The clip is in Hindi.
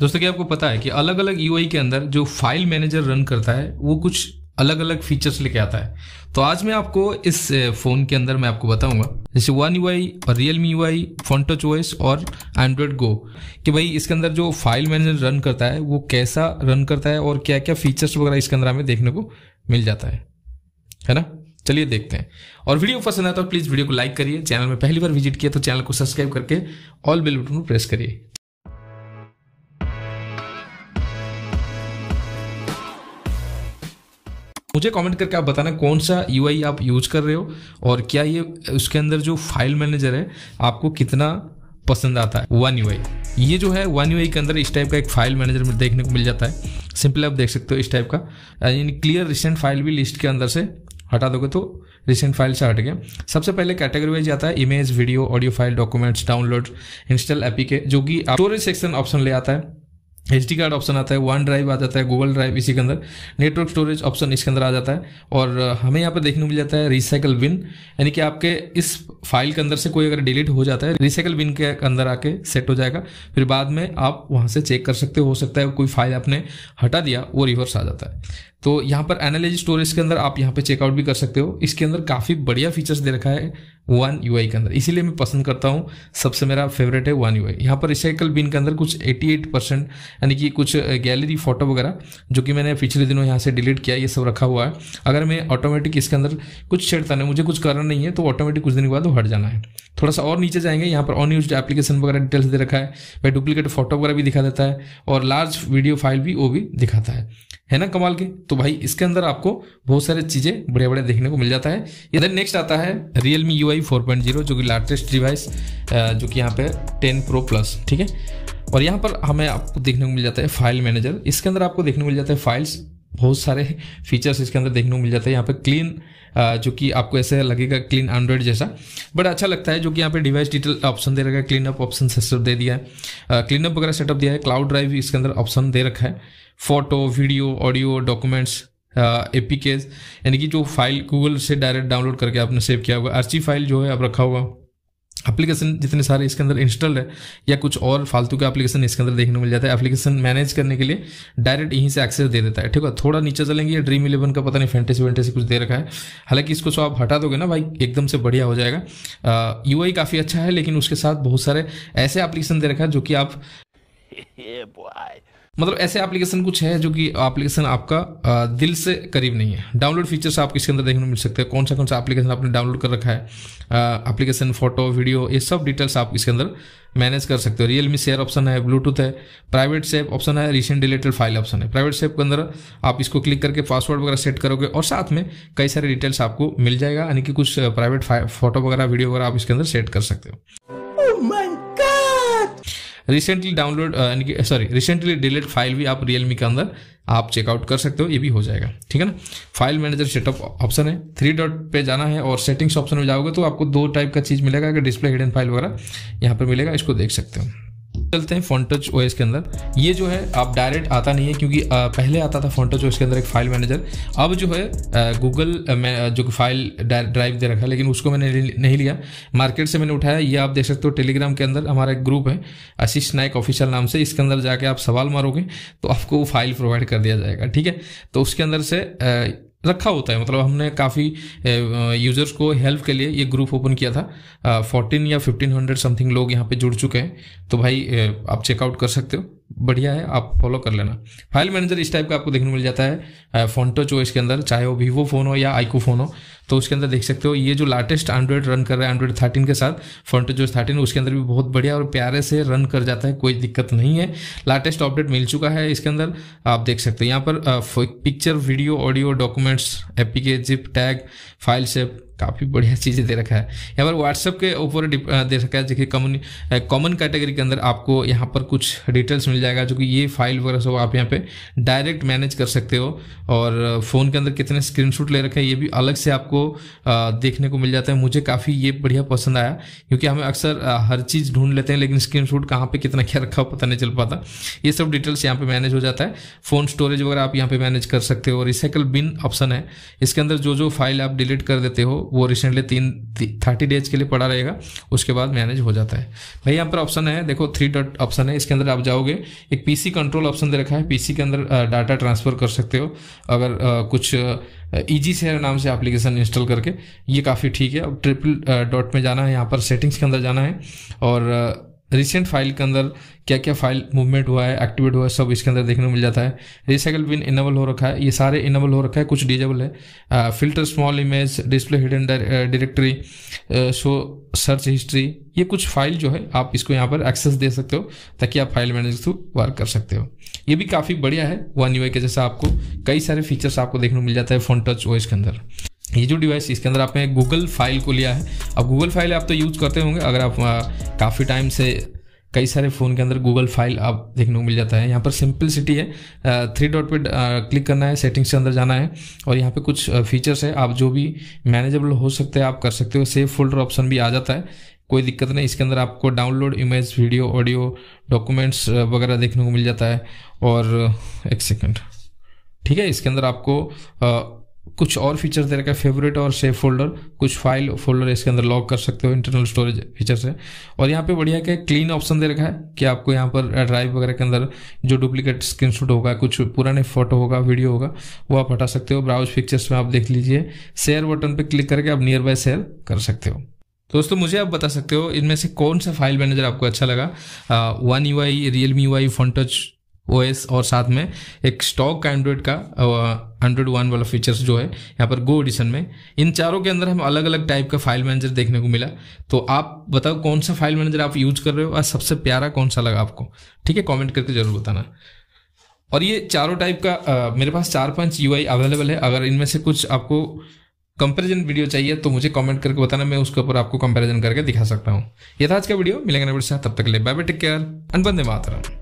दोस्तों क्या आपको पता है कि अलग अलग यू के अंदर जो फाइल मैनेजर रन करता है वो कुछ अलग अलग फीचर्स लेके आता है तो आज मैं आपको इस फोन के अंदर मैं आपको बताऊंगा जैसे वन यू आई और Realme U I Funtouch चॉइस और एंड्रॉयड गो कि भाई इसके अंदर जो फाइल मैनेजर रन करता है वो कैसा रन करता है और क्या क्या फीचर्स वगैरह इसके अंदर हमें देखने को मिल जाता है है ना चलिए देखते हैं और वीडियो पसंद आया तो प्लीज़ वीडियो को लाइक करिए चैनल में पहली बार विजिट किया तो चैनल को सब्सक्राइब करके ऑल बेल बटन प्रेस करिए मुझे कमेंट करके आप बताना कौन सा यू आप यूज़ कर रहे हो और क्या ये उसके अंदर जो फाइल मैनेजर है आपको कितना पसंद आता है वन यू ये जो है वन यू के अंदर इस टाइप का एक फाइल मैनेजर में देखने को मिल जाता है सिंपली आप देख सकते हो इस टाइप का यानी क्लियर रिसेंट फाइल भी लिस्ट के अंदर से हटा दोगे तो रिसेंट फाइल से हट गया सबसे पहले कैटेगरी वाइज आता है image video audio file documents download install AP के जो कि स्टोरेज सेक्शन ऑप्शन ले आता है एच डी कार्ड ऑप्शन आता है वन ड्राइव आ जाता है गूगल ड्राइव इसी के अंदर नेटवर्क स्टोरेज ऑप्शन इसके अंदर आ जाता है और हमें यहाँ पर देखने को मिल जाता है रिसाइकल विन यानी कि आपके इस फाइल के अंदर से कोई अगर डिलीट हो जाता है रिसाइकल विन के अंदर आके सेट हो जाएगा फिर बाद में आप वहाँ से चेक कर सकते हो सकता है कोई फाइल आपने हटा दिया वो रिवर्स आ जाता है तो यहाँ पर एनालिज स्टोरेज के अंदर आप यहाँ पे चेकआउट भी कर सकते हो इसके अंदर काफ़ी बढ़िया फीचर्स दे रखा है वन यू के अंदर इसीलिए मैं पसंद करता हूँ सबसे मेरा फेवरेट है वन यू आई यहाँ पर रिसाइकल बिन के अंदर कुछ 88 परसेंट यानी कि कुछ गैलरी फोटो वगैरह जो कि मैंने पिछले दिनों यहाँ से डिलीट किया ये सब रखा हुआ है अगर मैं ऑटोमेटिक इसके अंदर कुछ छेड़ता नहीं मुझे कुछ करना नहीं है तो ऑटोमेटिक कुछ दिन के बाद वो हट जाना है थोड़ा सा और नीचे जाएंगे यहाँ पर अनयूज एप्लीकेशन वगैरह डिटेल्स दे रखा है भाई डुप्लीकेट फोटो वगैरह भी दिखा देता है और लार्ज वीडियो फाइल भी वो भी दिखाता है है ना कमाल के तो भाई इसके अंदर आपको बहुत सारे चीजें बड़े बड़े देखने को मिल जाता है इधर नेक्स्ट आता है Realme U I four point zero जो कि लार्जेस्ट डिवाइस जो कि यहाँ पे टेन प्रो प्लस ठीक है और यहाँ पर हमें आपको देखने को मिल जाता है फाइल मैनेजर इसके अंदर आपको देखने को मिल जाता है फाइल्स बहुत सारे फीचर्स इसके अंदर देखने को मिल जाते हैं यहाँ पर क्लीन जो कि आपको ऐसे लगेगा क्लीन एंड्रॉयड जैसा बट अच्छा लगता है जो कि यहाँ पे डिवाइस डिटेल ऑप्शन दे रखा है क्लीन अप ऑप्शन सेटअप दे दिया है क्लीन अप वगैरह सेटअप दिया है क्लाउड ड्राइव इसके अंदर ऑप्शन दे रखा है photo video audio documents A P यानी कि जो फाइल गूगल से डायरेक्ट डाउनलोड करके आपने सेव किया होगा अर्ची फाइल जो है आप रखा होगा एप्लीकेशन जितने सारे इसके अंदर इंस्टॉल्ड है या कुछ और फालतू के एप्लीकेशन इसके अंदर देखने को मिल जाता है एप्लीकेशन मैनेज करने के लिए डायरेक्ट यहीं से एक्सेस दे देता है ठीक है थोड़ा नीचे चलेंगे ड्रीम इलेवन का पता नहीं फैंटेसी वेंटेसी कुछ दे रखा है हालांकि इसको सो तो आप हटा दोगे ना भाई एकदम से बढ़िया हो जाएगा यू काफ़ी अच्छा है लेकिन उसके साथ बहुत सारे ऐसे एप्लीकेशन दे रखा है जो कि आप मतलब ऐसे एप्लीकेशन कुछ है जो कि एप्लीकेशन आपका दिल से करीब नहीं है डाउनलोड फीचर्स आप इसके अंदर देखने को मिल सकते हैं कौन सा कौन सा एप्लीकेशन आपने डाउनलोड कर रखा है एप्लीकेशन फोटो वीडियो ये सब डिटेल्स आप इसके अंदर मैनेज कर सकते हो रियल मी शेयर ऑप्शन है ब्लूटूथ है प्राइवेट सेव ऑप्शन है रिसेंट डिलेटेड फाइल ऑप्शन है प्राइवेट सेव के अंदर आप इसको क्लिक करके पासवर्ड वगैरह सेट करोगे और साथ में कई सारे डिटेल्स आपको मिल जाएगा यानी कि कुछ प्राइवेट फोटो वगैरह वीडियो वगैरह आप इसके अंदर सेट कर सकते हो oh रिसेंटली डाउनलोड uh, यानी कि सॉरी रिसेंटली डिलीट फाइल भी आप रियलमी के अंदर आप चेकआउट कर सकते हो ये भी हो जाएगा ठीक है ना फाइल मैनेजर सेटअप ऑप्शन है थ्री डॉट पे जाना है और सेटिंग्स ऑप्शन में जाओगे तो आपको दो टाइप का चीज़ मिलेगा कि डिस्प्ले हिडन फाइल वगैरह यहाँ पर मिलेगा इसको देख सकते हो चलते हैं फोन टच ओएस के अंदर ये जो है आप डायरेक्ट आता नहीं है क्योंकि पहले आता था फोन टच ओएस के अंदर एक फाइल मैनेजर अब जो है गूगल में जो फाइल ड्राइव दे रखा है लेकिन उसको मैंने नहीं लिया मार्केट से मैंने उठाया ये आप देख सकते हो टेलीग्राम के अंदर हमारा एक ग्रुप है आशीष नायक ऑफिशियल नाम से इसके अंदर जाके आप सवाल मारोगे तो आपको वो फाइल प्रोवाइड कर दिया जाएगा ठीक है तो उसके अंदर से रखा होता है मतलब हमने काफ़ी यूज़र्स को हेल्प के लिए ये ग्रुप ओपन किया था फोर्टीन या फिफ्टीन हंड्रेड समथिंग लोग यहाँ पे जुड़ चुके हैं तो भाई आप चेकआउट कर सकते हो बढ़िया है आप फॉलो कर लेना फाइल मैनेजर इस टाइप का आपको देखने मिल जाता है फोन्टो हो इसके अंदर चाहे वो वीवो फोन हो या आईको फोन हो तो उसके अंदर देख सकते हो ये जो लेटेस्ट एंड्रॉइड रन कर रहा है एंड्रॉइड थर्टीन के साथ फोन्टो चॉइस थर्टीन उसके अंदर भी बहुत बढ़िया और प्यारे से रन कर जाता है कोई दिक्कत नहीं है लेटेस्ट अपडेट मिल चुका है इसके अंदर आप देख सकते हो यहाँ पर पिक्चर वीडियो ऑडियो डॉक्यूमेंट्स के जिप टैग फाइल सेप काफ़ी बढ़िया चीज़ें दे रखा है यहाँ पर व्हाट्सअप के ऊपर दे रखा है जैसे कि कॉमन कैटेगरी के अंदर आपको यहाँ पर कुछ डिटेल्स मिल जाएगा जो कि ये फाइल वगैरह सब आप यहाँ पे डायरेक्ट मैनेज कर सकते हो और फ़ोन के अंदर कितने स्क्रीनशॉट ले रखे हैं ये भी अलग से आपको देखने को मिल जाता है मुझे काफ़ी ये बढ़िया पसंद आया क्योंकि हमें अक्सर हर चीज़ ढूंढ लेते हैं लेकिन स्क्रीन शूट कहाँ पर कितना क्या रखा हो पता नहीं चल पाता ये सब डिटेल्स यहाँ पर मैनेज हो जाता है फ़ोन स्टोरेज वगैरह आप यहाँ पर मैनेज कर सकते हो रिसाइकल बिन ऑप्शन है इसके अंदर जो जो फाइल आप डिलीट कर देते हो वो रिसेंटली तीन थर्टी डेज के लिए पड़ा रहेगा उसके बाद मैनेज हो जाता है भाई यहाँ पर ऑप्शन है देखो थ्री डॉट ऑप्शन है इसके अंदर आप जाओगे एक पीसी कंट्रोल ऑप्शन दे रखा है पीसी के अंदर डाटा ट्रांसफर कर सकते हो अगर कुछ ईजी शेयर नाम से एप्लीकेशन इंस्टॉल करके ये काफ़ी ठीक है अब ट्रिपल डॉट में जाना है यहाँ पर सेटिंग्स के अंदर जाना है और रिसेंट फाइल के अंदर क्या क्या फाइल मूवमेंट हुआ है एक्टिवेट हुआ है सब इसके अंदर देखने को मिल जाता है रिसाइकल बिन इनेबल हो रखा है ये सारे इनेबल हो रखा है कुछ डिजेबल है filter small image display hidden directory show search history ये कुछ फाइल जो है आप इसको यहाँ पर एक्सेस दे सकते हो ताकि आप फाइल मैनेजर थ्रू वर्क कर सकते हो ये भी काफ़ी बढ़िया है वन यू के जैसा आपको कई सारे फीचर्स आपको देखने को मिल जाता है फोन टच ओएस के अंदर ये जो डिवाइस इसके अंदर आपने गूगल फाइल को लिया है अब गूगल फाइल आप तो यूज़ करते होंगे अगर आप काफ़ी टाइम से कई सारे फ़ोन के अंदर गूगल फाइल आप देखने को मिल जाता है यहाँ पर सिटी है थ्री डॉट पे क्लिक करना है सेटिंग्स के अंदर जाना है और यहाँ पे कुछ फीचर्स है आप जो भी मैनेजेबल हो सकते हैं आप कर सकते हो सेव फोल्डर ऑप्शन भी आ जाता है कोई दिक्कत नहीं इसके अंदर आपको download image video audio documents वगैरह देखने को मिल जाता है और एक सेकेंड ठीक है इसके अंदर आपको कुछ और फीचर दे रखा है फेवरेट और सेफ फोल्डर कुछ फाइल फोल्डर इसके अंदर लॉक कर सकते हो इंटरनल स्टोरेज फीचर है और यहाँ पे बढ़िया क्या क्लीन ऑप्शन दे रखा है कि आपको यहाँ पर ड्राइव वगैरह के अंदर जो डुप्लीकेट स्क्रीन शूट होगा कुछ पुराने फोटो होगा वीडियो होगा वो आप हटा सकते हो ब्राउज पिक्चर्स में आप देख लीजिए शेयर बटन पर क्लिक करके आप नियर बाय शेयर कर सकते हो दोस्तों मुझे आप बता सकते हो इनमें से कौन सा फाइल मैनेजर आपको अच्छा लगा one U I Realme U I Funtouch OS और साथ में एक स्टॉक का एंड्रॉयड का हंड्रेड वन वाला फीचर्स जो है यहाँ पर गो एडिशन में इन चारों के अंदर हम अलग अलग टाइप का फाइल मैनेजर देखने को मिला तो आप बताओ कौन सा फाइल मैनेजर आप यूज कर रहे हो और सबसे प्यारा कौन सा लगा आपको ठीक है कॉमेंट करके जरूर बताना और ये चारों टाइप का आ, मेरे पास चार पांच यू अवेलेबल है अगर इनमें से कुछ आपको कंपेरिजन वीडियो चाहिए तो मुझे कमेंट करके बताना मैं उसके ऊपर आपको कंपेरिजन करके दिखा सकता हूँ ये था आज का वीडियो मिलेंगे तब तक ले बाय बाय टेक केयर अनबंदे मातरम